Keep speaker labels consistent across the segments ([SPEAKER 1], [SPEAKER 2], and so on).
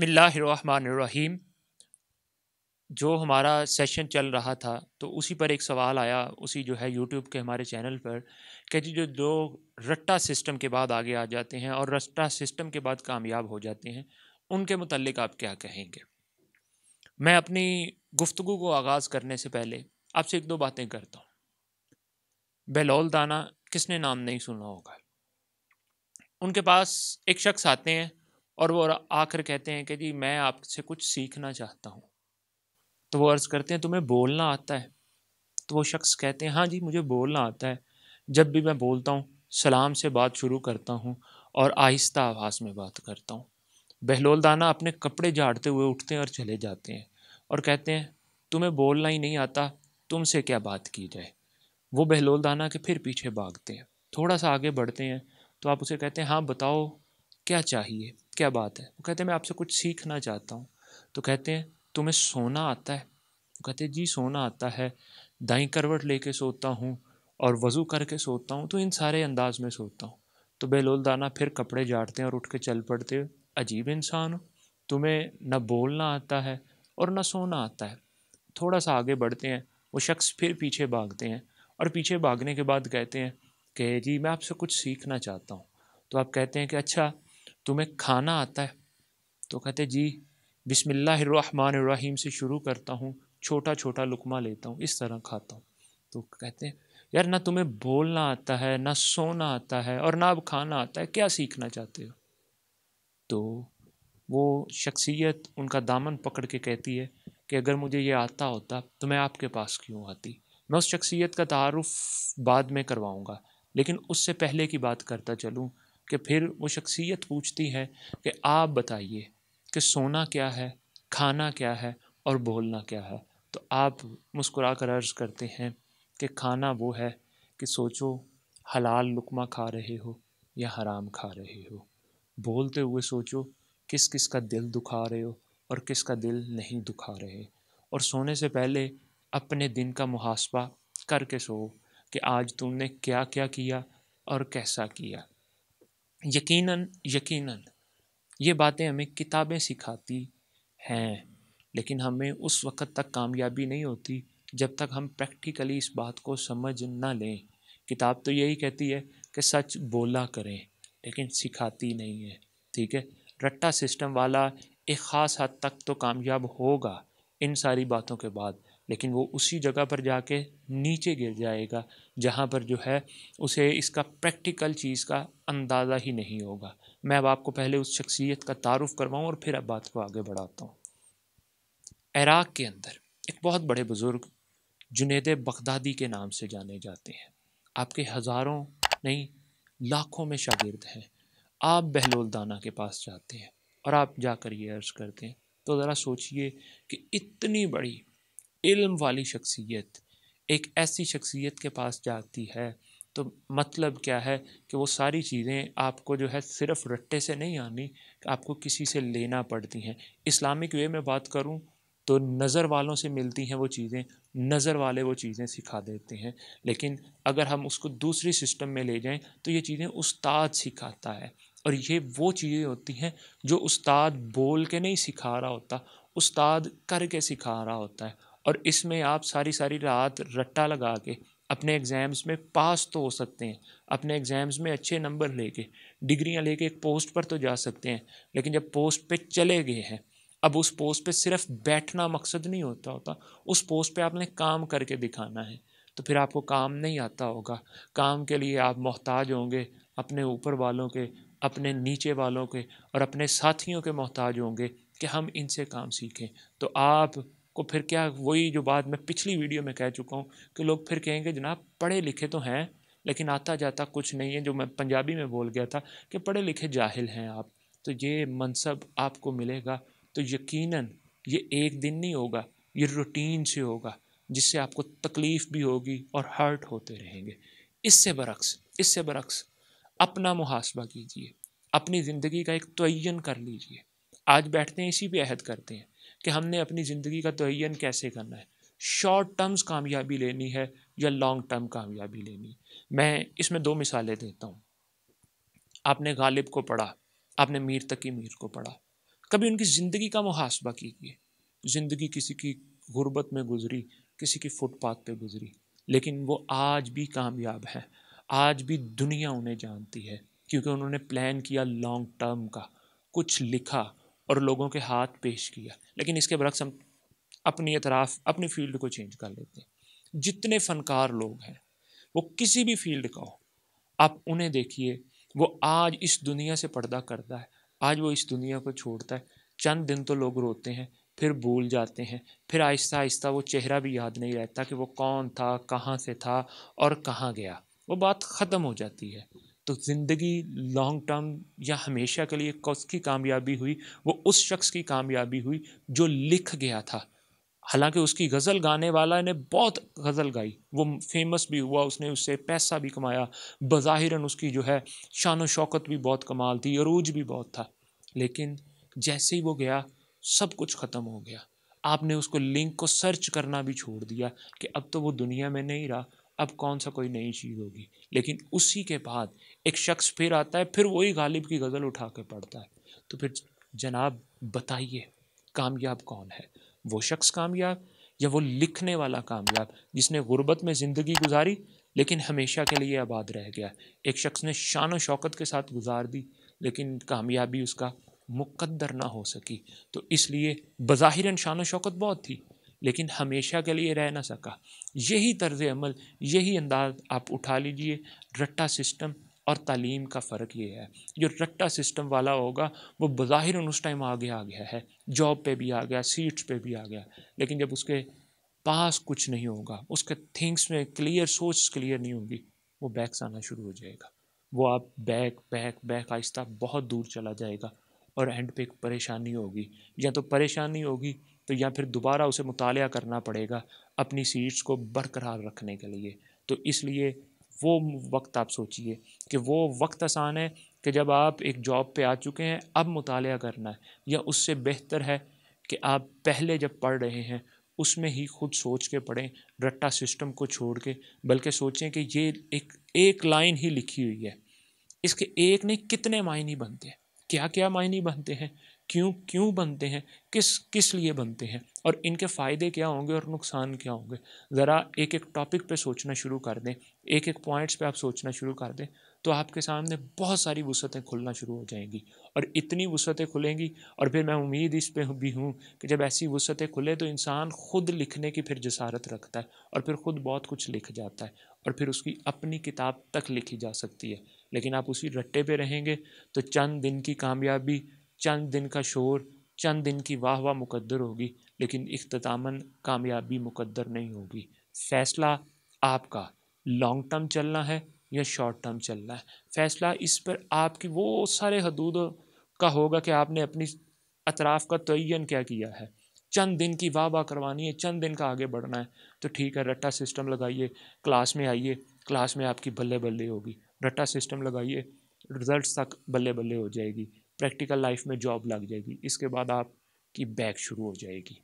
[SPEAKER 1] बिसमीम जो हमारा सेशन चल रहा था तो उसी पर एक सवाल आया उसी जो है यूट्यूब के हमारे चैनल पर कि जी जो दो रट्टा सिस्टम के बाद आगे आ जाते हैं और रट्टा सिस्टम के बाद कामयाब हो जाते हैं उनके मतलब आप क्या कहेंगे मैं अपनी गुफ्तु को आगाज़ करने से पहले आपसे एक दो बातें करता हूँ बहलौल दाना किसने नाम नहीं सुना होगा उनके पास एक शख्स आते हैं और वो आखिर कहते हैं कि जी मैं आपसे कुछ सीखना चाहता हूँ तो वो अर्ज़ करते हैं तुम्हें बोलना आता है तो वो शख्स कहते हैं हाँ जी मुझे बोलना आता है जब भी मैं बोलता हूँ सलाम से बात शुरू करता हूँ और आहिस्ता आवाज़ में बात करता हूँ बहलोल दाना अपने कपड़े झाड़ते हुए उठते हैं और चले जाते हैं और कहते हैं तुम्हें बोलना ही नहीं आता तुमसे क्या बात की जाए वो बहलोल दाना के फिर पीछे भागते हैं थोड़ा सा आगे बढ़ते हैं तो आप उसे कहते हैं हाँ बताओ क्या चाहिए क्या बात है वो कहते हैं मैं आपसे कुछ सीखना चाहता हूँ तो कहते हैं तुम्हें सोना आता है वो कहते हैं जी सोना आता है दाई करवट लेके सोता हूँ और वज़ू करके सोता हूँ तो इन सारे अंदाज में सोता हूँ तो बेलोलदाना फिर कपड़े जाटते हैं और उठ के चल पड़ते हो अजीब इंसान हो तुम्हें न बोलना आता है और न सोना आता है थोड़ा सा आगे बढ़ते हैं वो शख्स फिर पीछे भागते हैं और पीछे भागने के बाद कहते हैं कि जी मैं आपसे कुछ सीखना चाहता हूँ तो आप कहते हैं कि अच्छा तुम्हें खाना आता है तो कहते जी बिसमिल्लाम से शुरू करता हूँ छोटा छोटा लुकमा लेता हूँ इस तरह खाता हूँ तो कहते हैं यार ना तुम्हें बोलना आता है ना सोना आता है और ना अब खाना आता है क्या सीखना चाहते हो तो वो शख्सियत उनका दामन पकड़ के कहती है कि अगर मुझे ये आता होता तो मैं आपके पास क्यों आती मैं उस शख्सियत का तारफ़ बाद में करवाऊँगा लेकिन उससे पहले की बात करता चलूँ कि फिर वो शख्सियत पूछती है कि आप बताइए कि सोना क्या है खाना क्या है और बोलना क्या है तो आप मुस्कुरा कर अर्ज़ करते हैं कि खाना वो है कि सोचो हलाल लुकमा खा रहे हो या हराम खा रहे हो बोलते हुए सोचो किस किस का दिल दुखा रहे हो और किस का दिल नहीं दुखा रहे और सोने से पहले अपने दिन का मुहासबा करके सो कि आज तुमने क्या क्या किया और कैसा किया यकीनन यकीनन ये बातें हमें किताबें सिखाती हैं लेकिन हमें उस वक़्त तक कामयाबी नहीं होती जब तक हम प्रैक्टिकली इस बात को समझ ना लें किताब तो यही कहती है कि सच बोला करें लेकिन सिखाती नहीं है ठीक है रट्टा सिस्टम वाला एक ख़ास हद तक तो कामयाब होगा इन सारी बातों के बाद लेकिन वो उसी जगह पर जाके नीचे गिर जाएगा जहाँ पर जो है उसे इसका प्रैक्टिकल चीज़ का अंदाज़ा ही नहीं होगा मैं अब आपको पहले उस शख्सियत का तारुफ करवाऊँ और फिर अब बात को आगे बढ़ाता हूँ इराक़ के अंदर एक बहुत बड़े बुज़ुर्ग जुनेद बगदादी के नाम से जाने जाते हैं आपके हज़ारों नहीं लाखों में शागिर्द हैं आप बहलोल दाना के पास जाते हैं और आप जाकर ये अर्ज़ करते हैं तो ज़रा सोचिए कि इतनी बड़ी इल्म वाली शख्सियत एक ऐसी शख्सियत के पास जाती है तो मतलब क्या है कि वो सारी चीज़ें आपको जो है सिर्फ रट्टे से नहीं आनी आपको किसी से लेना पड़ती हैं इस्लामिक वे में बात करूँ तो नज़र वालों से मिलती हैं वो चीज़ें नज़र वाले वो चीज़ें सिखा देते हैं लेकिन अगर हम उसको दूसरी सिस्टम में ले जाएं तो ये चीज़ें उस्ताद सिखाता है और ये वो चीज़ें होती हैं जो उस्ताद बोल के नहीं सिखा रहा होता उस्ताद करके सिखा रहा होता है और इसमें आप सारी सारी रात रट्टा लगा के अपने एग्ज़ाम्स में पास तो हो सकते हैं अपने एग्ज़ाम्स में अच्छे नंबर लेके डिग्रियां लेके एक पोस्ट पर तो जा सकते हैं लेकिन जब पोस्ट पे चले गए हैं अब उस पोस्ट पे सिर्फ बैठना मकसद नहीं होता होता उस पोस्ट पे आपने काम करके दिखाना है तो फिर आपको काम नहीं आता होगा काम के लिए आप मोहताज होंगे अपने ऊपर वालों के अपने नीचे वालों के और अपने साथियों के मोहताज होंगे कि हम इनसे काम सीखें तो आप को फिर क्या वही जो बात मैं पिछली वीडियो में कह चुका हूँ कि लोग फिर कहेंगे जनाब पढ़े लिखे तो हैं लेकिन आता जाता कुछ नहीं है जो मैं पंजाबी में बोल गया था कि पढ़े लिखे जाहिल हैं आप तो ये मनसब आपको मिलेगा तो यकीनन ये एक दिन नहीं होगा ये रूटीन से होगा जिससे आपको तकलीफ़ भी होगी और हर्ट होते रहेंगे इससे बरक्स इससे बरक्स अपना मुहासबा कीजिए अपनी ज़िंदगी का एक तयन कर लीजिए आज बैठते हैं इसी पे अहद करते हैं कि हमने अपनी ज़िंदगी का तयन कैसे करना है शॉर्ट टर्म्स कामयाबी लेनी है या लॉन्ग टर्म कामयाबी लेनी मैं इसमें दो मिसालें देता हूँ आपने गालिब को पढ़ा आपने मीर तकी मीर को पढ़ा कभी उनकी ज़िंदगी का मुहासबा कीजिए ज़िंदगी किसी की गुर्बत में गुजरी किसी की फुटपाथ पे गुजरी लेकिन वो आज भी कामयाब हैं आज भी दुनिया उन्हें जानती है क्योंकि उन्होंने प्लान किया लॉन्ग टर्म का कुछ लिखा और लोगों के हाथ पेश किया लेकिन इसके बरक्स हम अपनी अतराफ़ अपनी फील्ड को चेंज कर लेते हैं जितने फ़नकार लोग हैं वो किसी भी फील्ड का हो आप उन्हें देखिए वो आज इस दुनिया से पर्दा करता है आज वो इस दुनिया को छोड़ता है चंद दिन तो लोग रोते हैं फिर भूल जाते हैं फिर आहिस्ता आहिस्ता वो चेहरा भी याद नहीं रहता कि वो कौन था कहाँ से था और कहाँ गया वो बात ख़त्म हो जाती है तो ज़िंदगी लॉन्ग टर्म या हमेशा के लिए उसकी कामयाबी हुई वो उस शख्स की कामयाबी हुई जो लिख गया था हालांकि उसकी गज़ल गाने वाला ने बहुत गज़ल गाई वो फेमस भी हुआ उसने उससे पैसा भी कमाया बज़ाहिरन उसकी जो है शान शौकत भी बहुत कमाल थी अरूज भी बहुत था लेकिन जैसे ही वो गया सब कुछ ख़त्म हो गया आपने उसको लिंक को सर्च करना भी छोड़ दिया कि अब तो वो दुनिया में नहीं रहा अब कौन सा कोई नई चीज़ होगी लेकिन उसी के बाद एक शख्स फिर आता है फिर वही गालिब की गज़ल उठा के पढ़ता है तो फिर जनाब बताइए कामयाब कौन है वो शख्स कामयाब या वो लिखने वाला कामयाब जिसने गुर्बत में ज़िंदगी गुजारी लेकिन हमेशा के लिए आबाद रह गया एक शख्स ने शान शौकत के साथ गुजार दी लेकिन कामयाबी उसका मुकद्दर ना हो सकी तो इसलिए बज़ाहिर शान शौकत बहुत थी लेकिन हमेशा के लिए रह ना सका यही तर्ज अमल यही अंदाज आप उठा लीजिए रट्टा सिस्टम और तालीम का फ़र्क ये है जो रट्टा सिस्टम वाला होगा वो बाहिर उस टाइम आगे आ गया है जॉब पे भी आ गया सीट्स पे भी आ गया लेकिन जब उसके पास कुछ नहीं होगा उसके थिंग्स में क्लियर सोच क्लियर नहीं होगी वो बैक्स आना शुरू हो जाएगा वो आप बैक बैक बैक आहिस्ता बहुत दूर चला जाएगा और एंड पे एक परेशानी होगी या तो परेशानी होगी तो या फिर दोबारा उसे मुताल करना पड़ेगा अपनी सीट्स को बरकरार रखने के लिए तो इसलिए वो वक्त आप सोचिए कि वो वक्त आसान है कि जब आप एक जॉब पे आ चुके हैं अब मुताल करना है या उससे बेहतर है कि आप पहले जब पढ़ रहे हैं उसमें ही खुद सोच के पढ़ें रट्टा सिस्टम को छोड़ के बल्कि सोचें कि ये एक एक लाइन ही लिखी हुई है इसके एक नहीं कितने मायने बनते हैं क्या क्या मायने बनते हैं क्यों क्यों बनते हैं किस किस लिए बनते हैं और इनके फ़ायदे क्या होंगे और नुकसान क्या होंगे ज़रा एक एक टॉपिक पे सोचना शुरू कर दें एक एक पॉइंट्स पे आप सोचना शुरू कर दें तो आपके सामने बहुत सारी वसतें खुलना शुरू हो जाएंगी और इतनी वसतें खुलेंगी और फिर मैं उम्मीद इस पर भी हूँ कि जब ऐसी वसतें खुले तो इंसान खुद लिखने की फिर जसारत रखता है और फिर खुद बहुत कुछ लिख जाता है और फिर उसकी अपनी किताब तक लिखी जा सकती है लेकिन आप उसी रट्टे पे रहेंगे तो चंद दिन की कामयाबी चंद दिन का शोर चंद दिन की वाह वाह मुकद्दर होगी लेकिन अख्तामन कामयाबी मुकद्दर नहीं होगी फ़ैसला आपका लॉन्ग टर्म चलना है या शॉर्ट टर्म चलना है फ़ैसला इस पर आपकी वो सारे हदूद का होगा कि आपने अपनी अतराफ़ का तयन क्या किया है चंद दिन की वाह वाह करवानी है चंद दिन का आगे बढ़ना है तो ठीक है रट्टा सिस्टम लगाइए क्लास में आइए क्लास में आपकी बल्ले बल्ले होगी रट्टा सिस्टम लगाइए रिजल्ट तक बल्ले बल्ले हो जाएगी प्रैक्टिकल लाइफ में जॉब लग जाएगी इसके बाद आपकी बैक शुरू हो जाएगी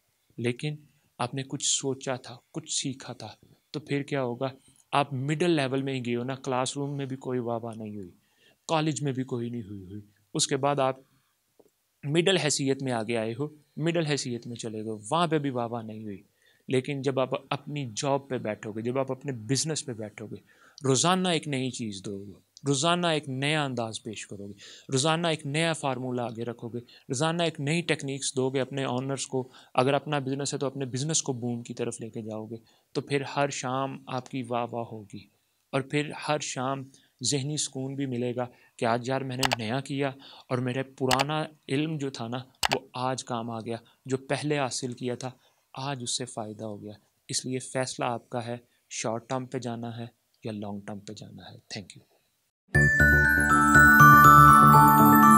[SPEAKER 1] लेकिन आपने कुछ सोचा था कुछ सीखा था तो फिर क्या होगा आप मिडल लेवल में ही गए हो ना क्लासरूम में भी कोई वाह नहीं हुई कॉलेज में भी कोई नहीं हुई हुई उसके बाद आप मिडल हैसियत में आगे आए हो मिडल हैसियत में चले गए वहाँ पे भी वाह नहीं हुई लेकिन जब आप अपनी जॉब पे बैठोगे जब आप अपने बिजनेस पे बैठोगे रोज़ाना एक नई चीज़ दोगे रोज़ाना एक नया अंदाज़ पेश करोगे रोज़ाना एक नया फार्मूला आगे रखोगे रोज़ाना एक नई टेक्निक्स दोगे अपने ऑनर्स को अगर अपना बिज़नेस है तो अपने बिज़नेस को बूम की तरफ लेके जाओगे तो फिर हर शाम आपकी वाह वाह होगी और फिर हर शाम जहनी सुकून भी मिलेगा कि आज यार मैंने नया किया और मेरा पुराना इल्म जो था ना वो आज काम आ गया जो पहले हासिल किया था आज उससे फ़ायदा हो गया इसलिए फ़ैसला आपका है शॉर्ट टर्म पे जाना है या लॉन्ग टर्म पे जाना है थैंक यू Thank you.